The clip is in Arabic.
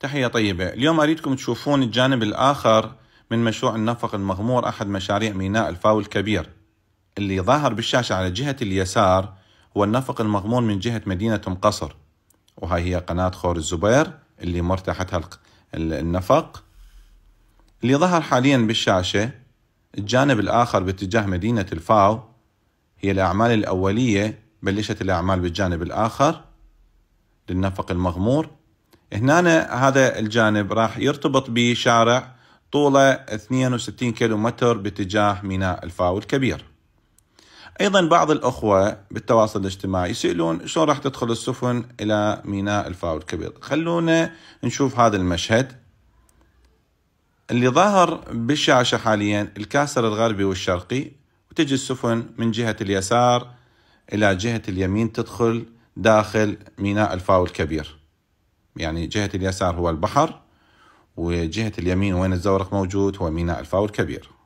تحية طيبة اليوم أريدكم تشوفون الجانب الآخر من مشروع النفق المغمور أحد مشاريع ميناء الفاو الكبير اللي ظاهر بالشاشة على جهة اليسار هو النفق المغمور من جهة مدينة أم قصر وهاي هي قناة خور الزبير اللي مر تحتها النفق اللي ظهر حاليا بالشاشة الجانب الآخر باتجاه مدينة الفاو هي الأعمال الأولية بلشت الأعمال بالجانب الآخر للنفق المغمور هنا هذا الجانب راح يرتبط بشارع طوله 62 كيلومتر باتجاه ميناء الفاو الكبير ايضا بعض الاخوه بالتواصل الاجتماعي يسالون شلون راح تدخل السفن الى ميناء الفاو الكبير خلونا نشوف هذا المشهد اللي ظاهر بالشاشه حاليا الكاسر الغربي والشرقي وتجي السفن من جهه اليسار الى جهه اليمين تدخل داخل ميناء الفاو الكبير يعني جهة اليسار هو البحر وجهة اليمين وين الزورق موجود هو ميناء الفاو الكبير